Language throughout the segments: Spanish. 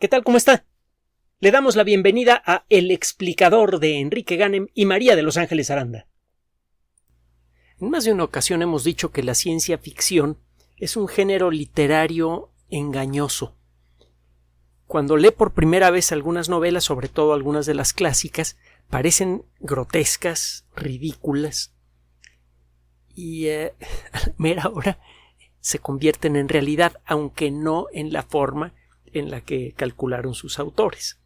¿Qué tal? ¿Cómo está? Le damos la bienvenida a El explicador de Enrique Ganem y María de Los Ángeles Aranda. En más de una ocasión hemos dicho que la ciencia ficción es un género literario engañoso. Cuando lee por primera vez algunas novelas, sobre todo algunas de las clásicas, parecen grotescas, ridículas, y eh, a la mera hora se convierten en realidad, aunque no en la forma en la que calcularon sus autores.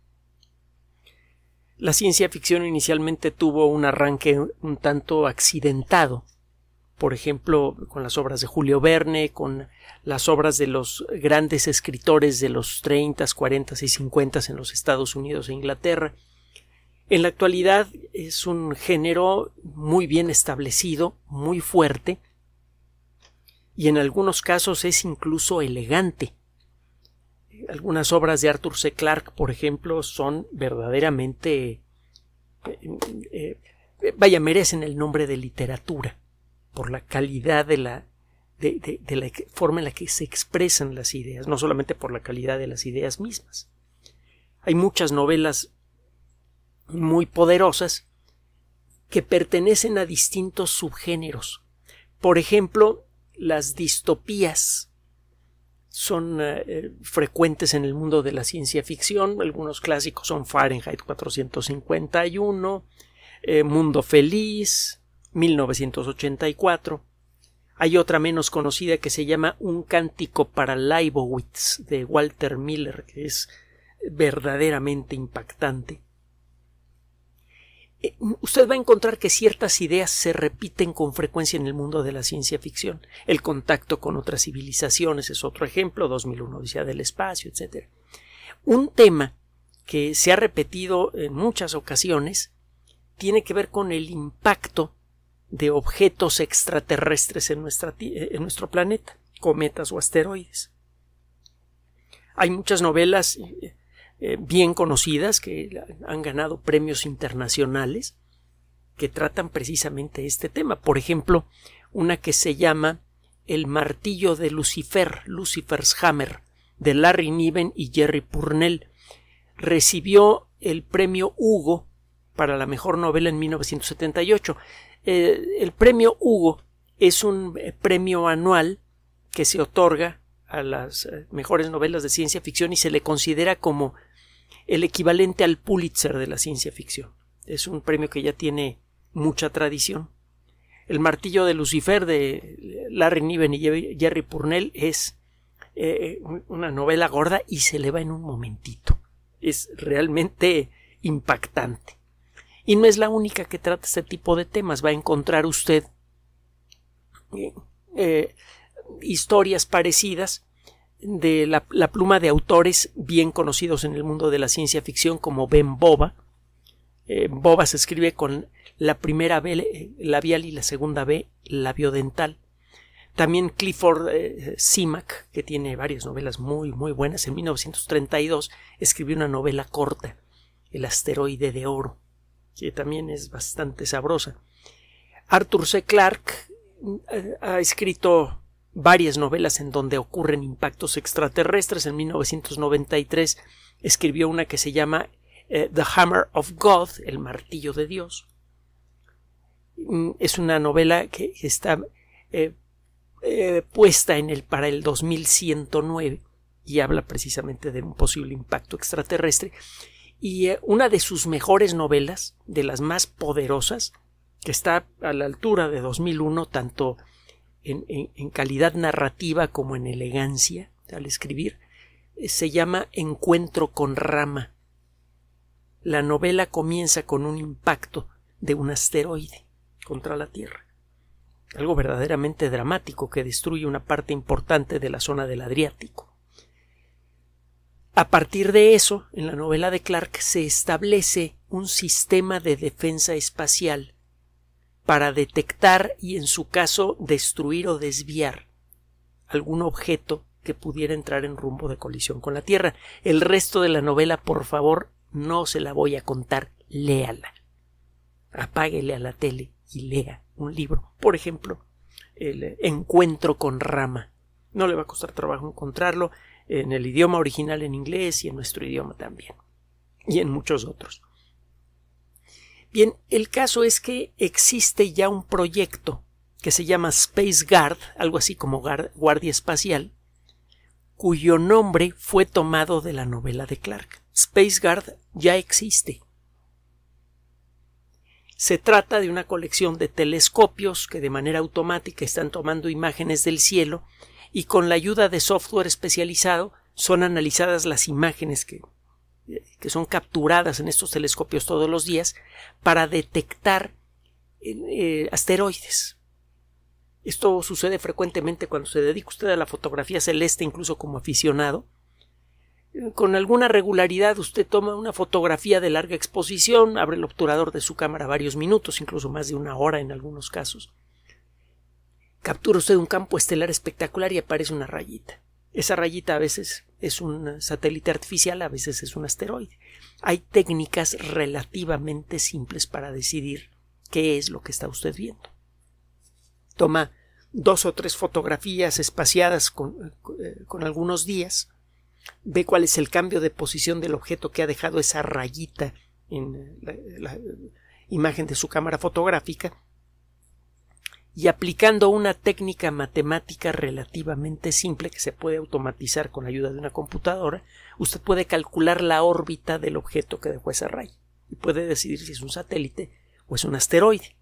La ciencia ficción inicialmente tuvo un arranque un tanto accidentado, por ejemplo, con las obras de Julio Verne, con las obras de los grandes escritores de los 30, 40 y 50 en los Estados Unidos e Inglaterra. En la actualidad es un género muy bien establecido, muy fuerte, y en algunos casos es incluso elegante algunas obras de Arthur C. Clarke, por ejemplo, son verdaderamente eh, eh, eh, vaya, merecen el nombre de literatura, por la calidad de la, de la forma en la que se expresan las ideas, no solamente por la calidad de las ideas mismas. Hay muchas novelas muy poderosas que pertenecen a distintos subgéneros. Por ejemplo, las distopías son eh, frecuentes en el mundo de la ciencia ficción. Algunos clásicos son Fahrenheit 451, eh, Mundo Feliz, 1984. Hay otra menos conocida que se llama Un cántico para Leibowitz de Walter Miller, que es verdaderamente impactante. Eh, usted va a encontrar que ciertas ideas se repiten con frecuencia en el mundo de la ciencia ficción. El contacto con otras civilizaciones es otro ejemplo, 2001 decía del Espacio, etc. Un tema que se ha repetido en muchas ocasiones tiene que ver con el impacto de objetos extraterrestres en, eh, en nuestro planeta, cometas o asteroides. Hay muchas novelas eh, eh, bien conocidas que han ganado premios internacionales que tratan precisamente este tema. Por ejemplo, una que se llama El martillo de Lucifer, Lucifer's Hammer, de Larry Niven y Jerry Purnell. Recibió el premio Hugo para la mejor novela en 1978. Eh, el premio Hugo es un eh, premio anual que se otorga a las mejores novelas de ciencia ficción y se le considera como el equivalente al Pulitzer de la ciencia ficción. Es un premio que ya tiene mucha tradición. El martillo de Lucifer de Larry Niven y Jerry Purnell es eh, eh, una novela gorda y se le va en un momentito. Es realmente impactante. Y no es la única que trata este tipo de temas. Va a encontrar usted eh, historias parecidas de la, pluma de autores bien conocidos en el mundo de la ciencia ficción como Ben Boba. Eh, Boba se escribe con la primera B eh, labial y la segunda B labiodental. También Clifford eh, Simak que tiene varias novelas muy, muy buenas, en 1932 escribió una novela corta, El asteroide de oro, que también es bastante sabrosa. Arthur C. Clarke mm, ha escrito varias novelas en donde ocurren impactos extraterrestres. En 1993 escribió una que se llama eh, The Hammer of God, el martillo de Dios. Mm, es una novela que está eh, eh, puesta en el para el 2109 y habla precisamente de un posible impacto extraterrestre. Y una de sus mejores novelas, de las más poderosas, que está a la altura de 2001, tanto en, calidad narrativa como en elegancia al escribir, eh, se llama Encuentro con Rama. La novela comienza con un impacto de un asteroide contra la Tierra. Algo verdaderamente dramático que destruye una parte importante de la zona del Adriático. A partir de eso, en la novela de Clark se establece un sistema de defensa espacial para detectar y en su caso destruir o desviar algún objeto que pudiera entrar en rumbo de colisión con la Tierra. El resto de la novela, por favor, no se la voy a contar, léala. Apáguele a la tele y lea un libro. Por ejemplo, el Encuentro con Rama. No le va a costar trabajo encontrarlo en el idioma original en inglés y en nuestro idioma también. Y en muchos otros. Bien, el caso es que existe ya un proyecto que se llama Space Guard, algo así como Guardia Espacial, cuyo nombre fue tomado de la novela de Clark. Space Guard ya existe. Se trata de una colección de telescopios que de manera automática están tomando imágenes del cielo y con la ayuda de software especializado son analizadas las imágenes que que son capturadas en estos telescopios todos los días para detectar eh, eh, asteroides. Esto sucede frecuentemente cuando se dedica usted a la fotografía celeste, incluso como aficionado. Con alguna regularidad usted toma una fotografía de larga exposición, abre el obturador de su cámara varios minutos, incluso más de una hora en algunos casos. Captura usted un campo estelar espectacular y aparece una rayita. Esa rayita a veces es un satélite artificial, a veces es un asteroide. Hay técnicas relativamente simples para decidir qué es lo que está usted viendo. Toma dos o tres fotografías espaciadas con, eh, algunos días, ve cuál es el cambio de posición del objeto que ha dejado esa rayita en la imagen de su cámara fotográfica y aplicando una técnica matemática relativamente simple que se puede automatizar con la ayuda de una computadora, usted puede calcular la órbita del objeto que dejó ese rayo y puede decidir si es un satélite o es un asteroide.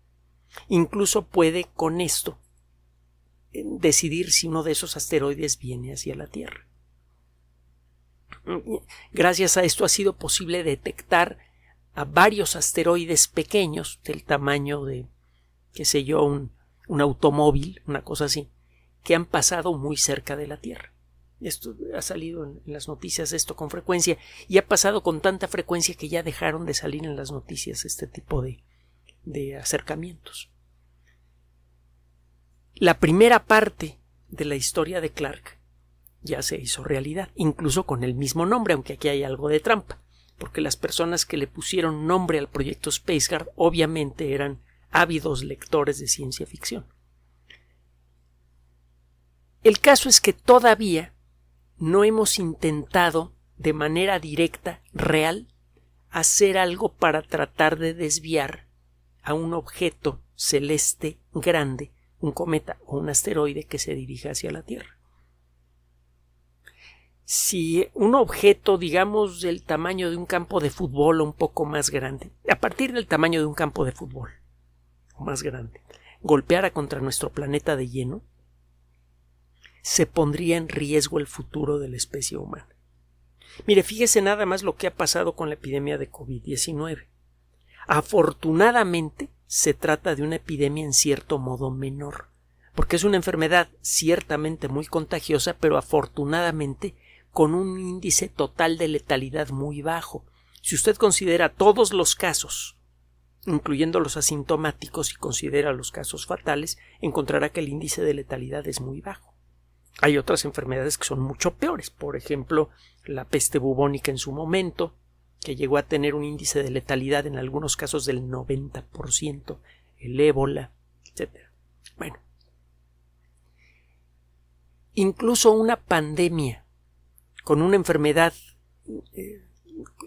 Incluso puede con esto eh, decidir si uno de esos asteroides viene hacia la Tierra. Gracias a esto ha sido posible detectar a varios asteroides pequeños del tamaño de, qué sé yo, un, un automóvil, una cosa así, que han pasado muy cerca de la Tierra. Esto ha salido en, las noticias esto con frecuencia y ha pasado con tanta frecuencia que ya dejaron de salir en las noticias este tipo de, de acercamientos. La primera parte de la historia de Clark ya se hizo realidad, incluso con el mismo nombre, aunque aquí hay algo de trampa, porque las personas que le pusieron nombre al proyecto Spaceguard obviamente eran ávidos lectores de ciencia ficción. El caso es que todavía no hemos intentado de manera directa, real, hacer algo para tratar de desviar a un objeto celeste grande, un cometa o un asteroide que se dirija hacia la Tierra. Si un objeto, digamos, del tamaño de un campo de fútbol o un poco más grande, a partir del tamaño de un campo de fútbol, más grande golpeara contra nuestro planeta de lleno, se pondría en riesgo el futuro de la especie humana. Mire, fíjese nada más lo que ha pasado con la epidemia de COVID-19. Afortunadamente, se trata de una epidemia en cierto modo menor, porque es una enfermedad ciertamente muy contagiosa, pero afortunadamente con un índice total de letalidad muy bajo. Si usted considera todos los casos incluyendo los asintomáticos y considera los casos fatales, encontrará que el índice de letalidad es muy bajo. Hay otras enfermedades que son mucho peores, por ejemplo, la peste bubónica en su momento, que llegó a tener un índice de letalidad en algunos casos del 90%, el ébola, etc. Bueno, incluso una pandemia con una enfermedad eh,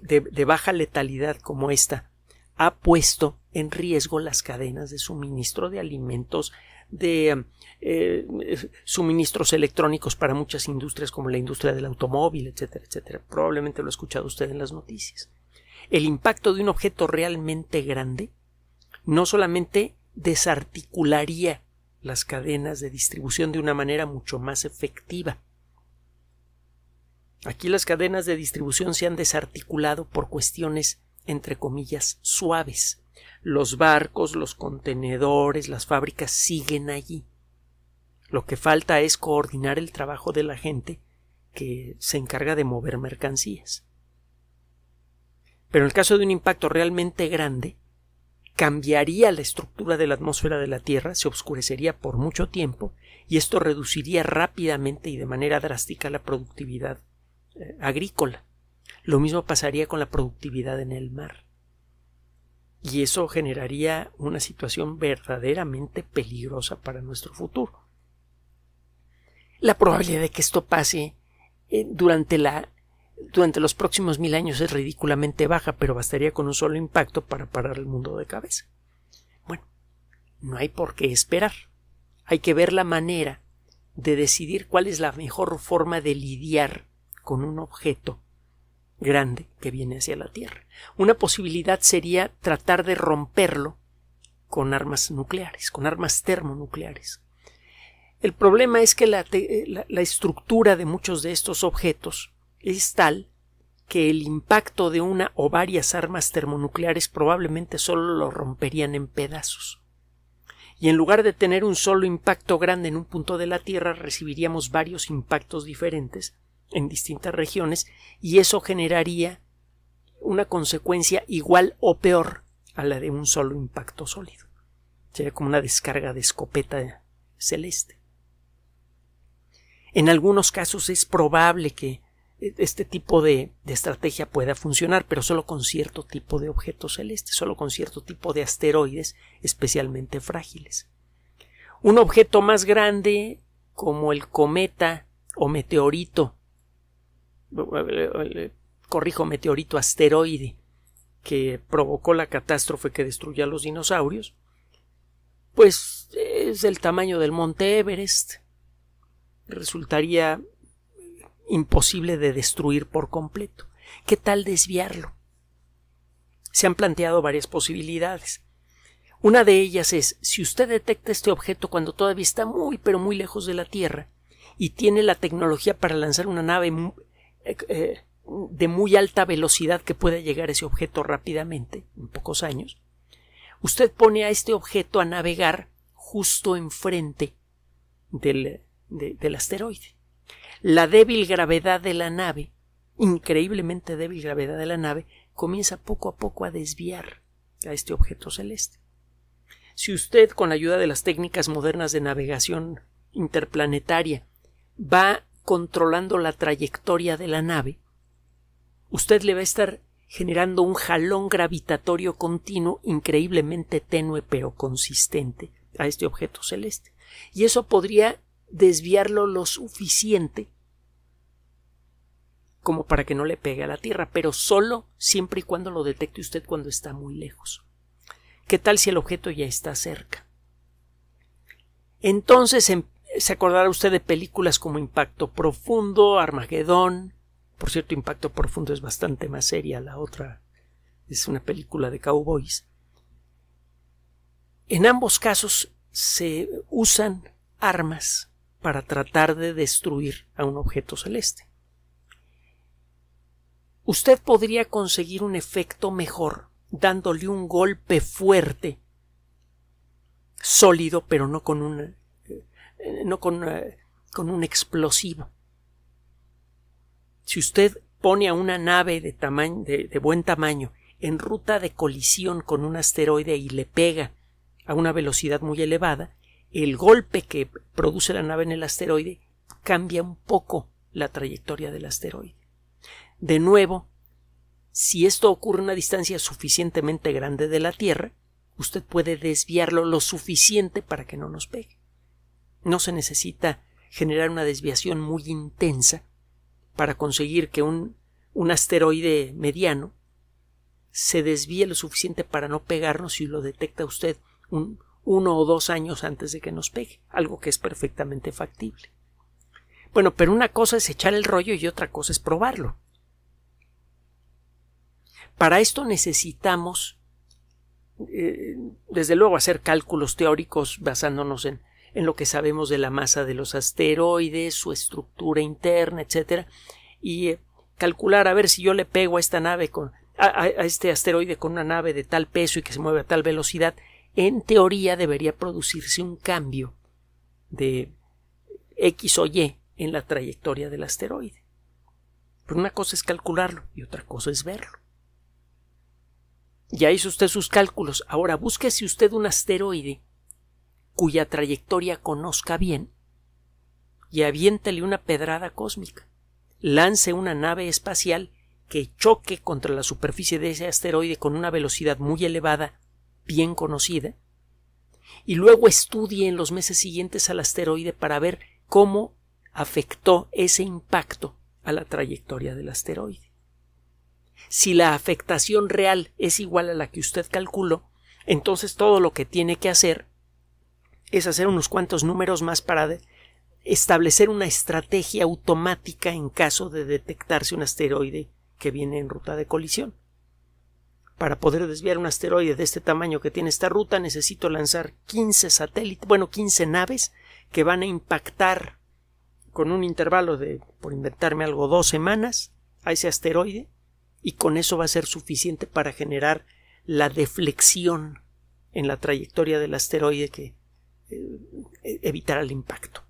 de, de baja letalidad como esta ha puesto en riesgo las cadenas de suministro de alimentos, de eh, suministros electrónicos para muchas industrias como la industria del automóvil, etcétera, etcétera. Probablemente lo ha escuchado usted en las noticias. El impacto de un objeto realmente grande no solamente desarticularía las cadenas de distribución de una manera mucho más efectiva. Aquí las cadenas de distribución se han desarticulado por cuestiones entre comillas, suaves. Los barcos, los contenedores, las fábricas siguen allí. Lo que falta es coordinar el trabajo de la gente que se encarga de mover mercancías. Pero en el caso de un impacto realmente grande, cambiaría la estructura de la atmósfera de la Tierra, se oscurecería por mucho tiempo, y esto reduciría rápidamente y de manera drástica la productividad eh, agrícola. Lo mismo pasaría con la productividad en el mar. Y eso generaría una situación verdaderamente peligrosa para nuestro futuro. La probabilidad de que esto pase eh, durante, los próximos mil años es ridículamente baja, pero bastaría con un solo impacto para parar el mundo de cabeza. Bueno, no hay por qué esperar. Hay que ver la manera de decidir cuál es la mejor forma de lidiar con un objeto grande que viene hacia la Tierra. Una posibilidad sería tratar de romperlo con armas nucleares, con armas termonucleares. El problema es que eh, la, estructura de muchos de estos objetos es tal que el impacto de una o varias armas termonucleares probablemente solo lo romperían en pedazos. Y en lugar de tener un solo impacto grande en un punto de la Tierra, recibiríamos varios impactos diferentes en distintas regiones y eso generaría una consecuencia igual o peor a la de un solo impacto sólido. Sería como una descarga de escopeta celeste. En algunos casos es probable que e-, este tipo de, de, estrategia pueda funcionar, pero solo con cierto tipo de objetos celestes, solo con cierto tipo de asteroides especialmente frágiles. Un objeto más grande como el cometa o meteorito corrijo, meteorito asteroide que provocó la catástrofe que destruyó a los dinosaurios, pues es del tamaño del monte Everest. Resultaría imposible de destruir por completo. ¿Qué tal desviarlo? Se han planteado varias posibilidades. Una de ellas es, si usted detecta este objeto cuando todavía está muy pero muy lejos de la Tierra y tiene la tecnología para lanzar una nave eh, eh, de muy alta velocidad que puede llegar ese objeto rápidamente, en pocos años, usted pone a este objeto a navegar justo enfrente del, del asteroide. La débil gravedad de la nave, increíblemente débil gravedad de la nave, comienza poco a poco a desviar a este objeto celeste. Si usted, con la ayuda de las técnicas modernas de navegación interplanetaria, va controlando la trayectoria de la nave, usted le va a estar generando un jalón gravitatorio continuo increíblemente tenue pero consistente a este objeto celeste. Y eso podría desviarlo lo suficiente como para que no le pegue a la Tierra, pero solo siempre y cuando lo detecte usted cuando está muy lejos. ¿Qué tal si el objeto ya está cerca? Entonces em, se acordará usted de películas como Impacto Profundo, Armagedón. Por cierto, Impacto Profundo es bastante más seria, la otra es una película de cowboys. En ambos casos se usan armas para tratar de destruir a un objeto celeste. Usted podría conseguir un efecto mejor dándole un golpe fuerte, sólido, pero no con un no eh, con, un explosivo. Si usted pone a una nave de, tamaño, de, de buen tamaño en ruta de colisión con un asteroide y le pega a una velocidad muy elevada, el golpe que produce la nave en el asteroide cambia un poco la trayectoria del asteroide. De nuevo, si esto ocurre a una distancia suficientemente grande de la Tierra, usted puede desviarlo lo suficiente para que no nos pegue. No se necesita generar una desviación muy intensa para conseguir que un, un asteroide mediano se desvíe lo suficiente para no pegarnos si lo detecta usted un, uno o dos años antes de que nos pegue, algo que es perfectamente factible. Bueno, pero una cosa es echar el rollo y otra cosa es probarlo. Para esto necesitamos, eh, desde luego, hacer cálculos teóricos basándonos en en lo que sabemos de la masa de los asteroides, su estructura interna, etcétera, y eh, calcular a ver si yo le pego a esta nave con a, a, este asteroide con una nave de tal peso y que se mueve a tal velocidad, en teoría debería producirse un cambio de X o Y en la trayectoria del asteroide. Pero una cosa es calcularlo y otra cosa es verlo. Ya hizo usted sus cálculos. Ahora búsquese usted un asteroide cuya trayectoria conozca bien y aviéntale una pedrada cósmica. Lance una nave espacial que choque contra la superficie de ese asteroide con una velocidad muy elevada, bien conocida, y luego estudie en los meses siguientes al asteroide para ver cómo afectó ese impacto a la trayectoria del asteroide. Si la afectación real es igual a la que usted calculó, entonces todo lo que tiene que hacer es hacer unos cuantos números más para establecer una estrategia automática en caso de detectarse un asteroide que viene en ruta de colisión. Para poder desviar un asteroide de este tamaño que tiene esta ruta necesito lanzar 15 satélites, bueno, 15 naves que van a impactar con un intervalo de, por inventarme algo, dos semanas a ese asteroide y con eso va a ser suficiente para generar la deflexión en la trayectoria del asteroide que eh, evitar el impacto.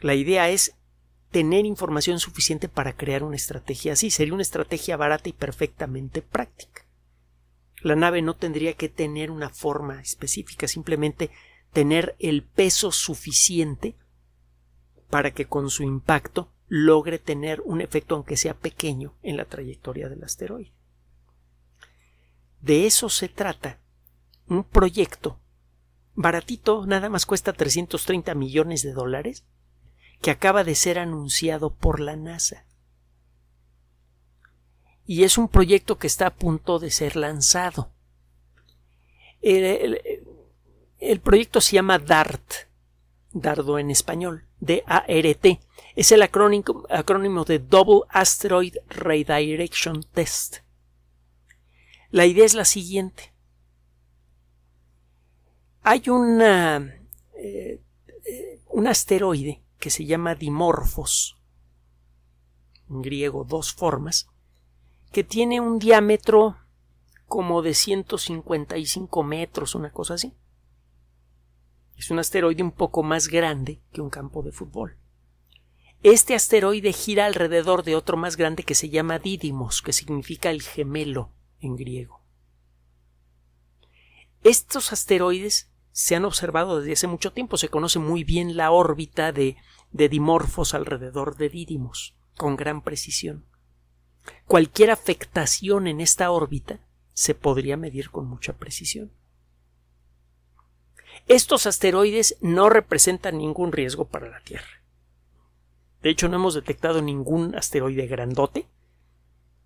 La idea es tener información suficiente para crear una estrategia así. Sería una estrategia barata y perfectamente práctica. La nave no tendría que tener una forma específica, simplemente tener el peso suficiente para que con su impacto logre tener un efecto aunque sea pequeño en la trayectoria del asteroide. De eso se trata un proyecto baratito, nada más cuesta 330 millones de dólares, que acaba de ser anunciado por la NASA. Y es un proyecto que está a punto de ser lanzado. El, proyecto se llama DART, dardo en español, D-A-R-T. Es el acrónimo, acrónimo de Double Asteroid Redirection Test. La idea es la siguiente. Hay eh, eh, un asteroide que se llama Dimorphos, en griego dos formas, que tiene un diámetro como de 155 metros, una cosa así. Es un asteroide un poco más grande que un campo de fútbol. Este asteroide gira alrededor de otro más grande que se llama Didimos, que significa el gemelo en griego. Estos asteroides se han observado desde hace mucho tiempo, se conoce muy bien la órbita de, dimorfos alrededor de Didymos, con gran precisión. Cualquier afectación en esta órbita se podría medir con mucha precisión. Estos asteroides no representan ningún riesgo para la Tierra. De hecho, no hemos detectado ningún asteroide grandote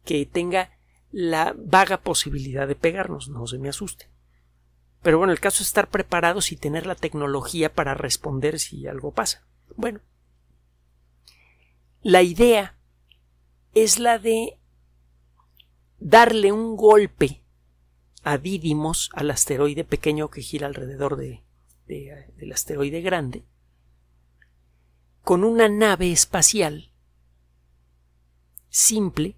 que tenga la vaga posibilidad de pegarnos, no se me asuste. Pero bueno, el caso es estar preparados y tener la tecnología para responder si algo pasa. Bueno, la idea es la de darle un golpe a Didymos, al asteroide pequeño que gira alrededor de, del asteroide grande, con una nave espacial simple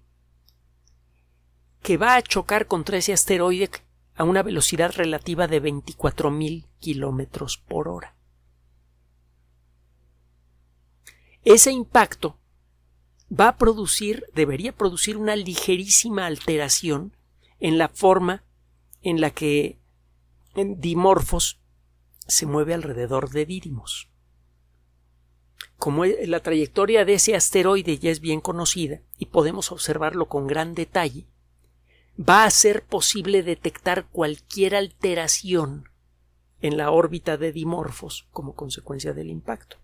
que va a chocar contra ese asteroide a una velocidad relativa de 24.000 kilómetros por hora. Ese impacto va a producir, debería producir una ligerísima alteración en la forma en la que Dimorfos se mueve alrededor de Didymos. Como la trayectoria de ese asteroide ya es bien conocida y podemos observarlo con gran detalle, va a ser posible detectar cualquier alteración en la órbita de dimorfos como consecuencia del impacto.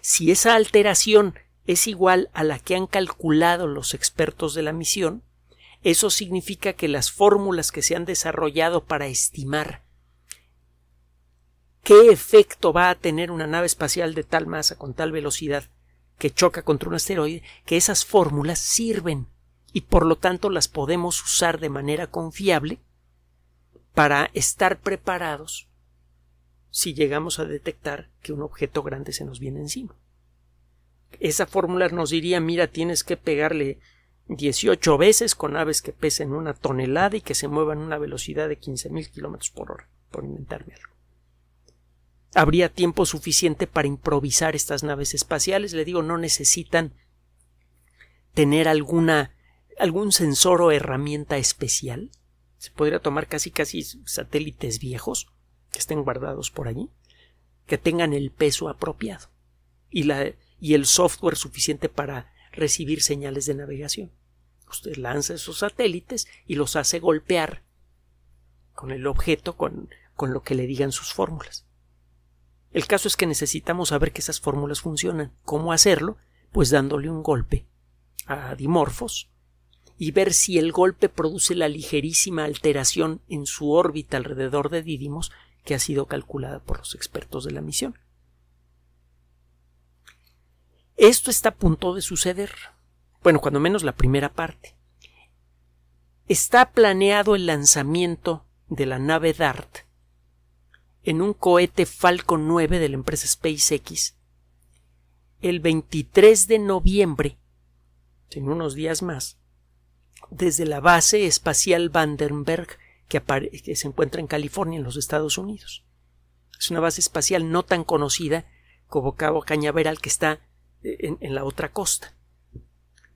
Si esa alteración es igual a la que han calculado los expertos de la misión, eso significa que las fórmulas que se han desarrollado para estimar qué efecto va a tener una nave espacial de tal masa con tal velocidad que choca contra un asteroide, que esas fórmulas sirven y por lo tanto las podemos usar de manera confiable para estar preparados si llegamos a detectar que un objeto grande se nos viene encima. Esa fórmula nos diría mira tienes que pegarle 18 veces con aves que pesen una tonelada y que se muevan a una velocidad de 15.000 kilómetros por hora, por inventarme algo. Habría tiempo suficiente para improvisar estas naves espaciales. Le digo, no necesitan tener alguna algún sensor o herramienta especial. Se podría tomar casi casi satélites viejos que estén guardados por allí, que tengan el peso apropiado y, y el software suficiente para recibir señales de navegación. Usted lanza esos satélites y los hace golpear con el objeto, con, con lo que le digan sus fórmulas. El caso es que necesitamos saber que esas fórmulas funcionan. ¿Cómo hacerlo? Pues dándole un golpe a dimorfos y ver si el golpe produce la ligerísima alteración en su órbita alrededor de Didimos que ha sido calculada por los expertos de la misión. Esto está a punto de suceder. Bueno, cuando menos la primera parte. Está planeado el lanzamiento de la nave DART en un cohete Falcon 9 de la empresa SpaceX el 23 de noviembre, en unos días más, desde la base espacial Vandenberg que, se encuentra en California, en los Estados Unidos. Es una base espacial no tan conocida como Cabo Cañaveral que está eh, en la otra costa.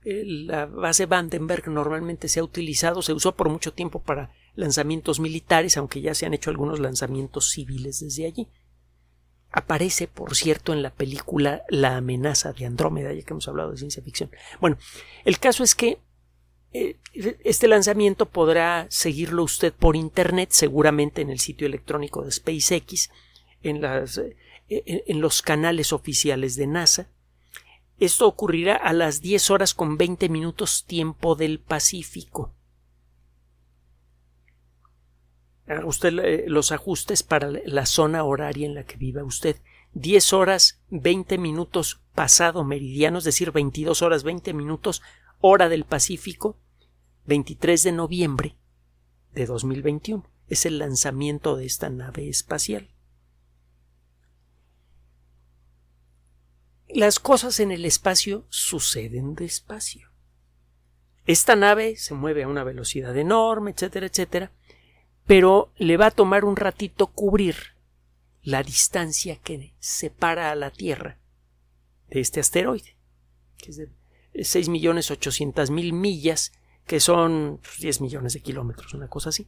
La base Vandenberg normalmente se ha utilizado, se usó por mucho tiempo para lanzamientos militares, aunque ya se han hecho algunos lanzamientos civiles desde allí. Aparece, por cierto, en la película La amenaza de Andrómeda, ya que hemos hablado de ciencia ficción. Bueno, el caso es que eh, este lanzamiento podrá seguirlo usted por Internet, seguramente en el sitio electrónico de SpaceX, en, eh, los canales oficiales de NASA. Esto ocurrirá a las 10 horas con 20 minutos tiempo del Pacífico. Haga ah, usted eh, los ajustes para la zona horaria en la que viva usted. 10 horas 20 minutos pasado meridiano, es decir, 22 horas 20 minutos hora del Pacífico, 23 de noviembre de 2021. Es el lanzamiento de esta nave espacial. Las cosas en el espacio suceden despacio. Esta nave se mueve a una velocidad enorme, etcétera, etcétera, pero le va a tomar un ratito cubrir la distancia que separa a la Tierra de este asteroide, que es de 6.800.000 millas que son 10 pues, millones de kilómetros, una cosa así.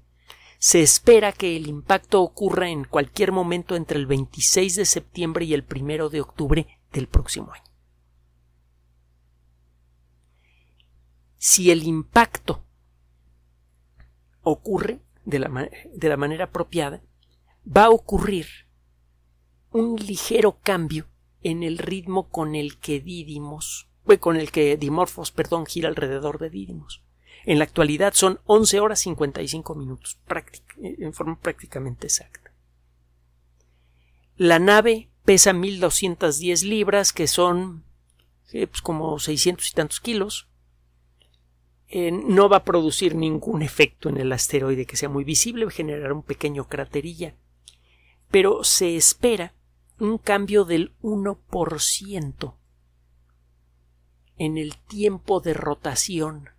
Se espera que el impacto ocurra en cualquier momento entre el 26 de septiembre y el 1 de octubre del próximo año. Si el impacto ocurre de la, manera apropiada, va a ocurrir un ligero cambio en el ritmo con el que Didimos, con el que Dimorphos, perdón, gira alrededor de Didimos. En la actualidad son 11 horas 55 minutos, eh, en forma prácticamente exacta. La nave pesa 1210 libras, que son pues, como 600 y tantos kilos. Eh, no va a producir ningún efecto en el asteroide que sea muy visible, generar un pequeño craterilla. Pero se espera un cambio del 1% en el tiempo de rotación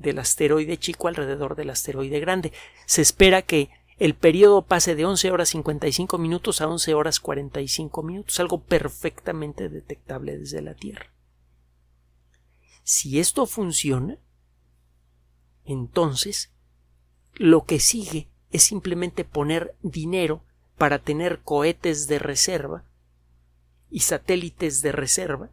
del asteroide chico alrededor del asteroide grande. Se espera que el periodo pase de 11 horas 55 minutos a 11 horas 45 minutos, algo perfectamente detectable desde la Tierra. Si esto funciona, entonces lo que sigue es simplemente poner dinero para tener cohetes de reserva y satélites de reserva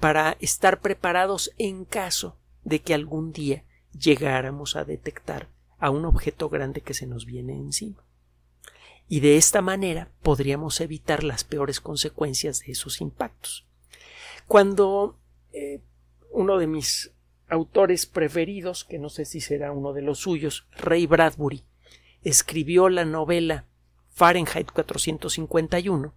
para estar preparados en caso de que algún día llegáramos a detectar a un objeto grande que se nos viene encima. Y de esta manera podríamos evitar las peores consecuencias de esos impactos. Cuando eh, uno de mis autores preferidos, que no sé si será uno de los suyos, Ray Bradbury, escribió la novela Fahrenheit 451,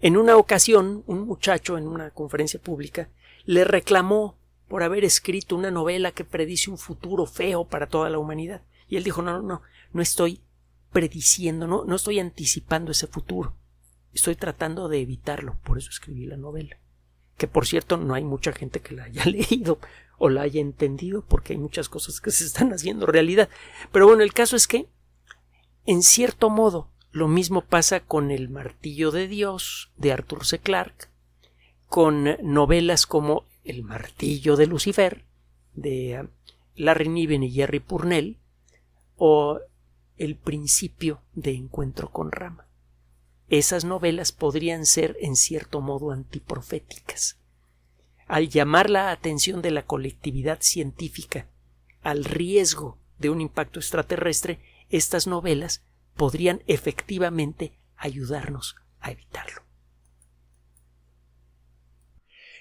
en una ocasión un muchacho en una conferencia pública le reclamó por haber escrito una novela que predice un futuro feo para toda la humanidad. Y él dijo, no, no, no, no estoy prediciendo, no, no estoy anticipando ese futuro. Estoy tratando de evitarlo, por eso escribí la novela. Que por cierto, no hay mucha gente que la haya leído o la haya entendido, porque hay muchas cosas que se están haciendo realidad. Pero bueno, el caso es que, en cierto modo, lo mismo pasa con El Martillo de Dios, de Arthur C. Clarke, con novelas como el martillo de Lucifer, de ah, Larry Niven y Jerry Purnell, o El principio de Encuentro con Rama. Esas novelas podrían ser, en cierto modo, antiproféticas. Al llamar la atención de la colectividad científica al riesgo de un impacto extraterrestre, estas novelas podrían efectivamente ayudarnos a evitarlo.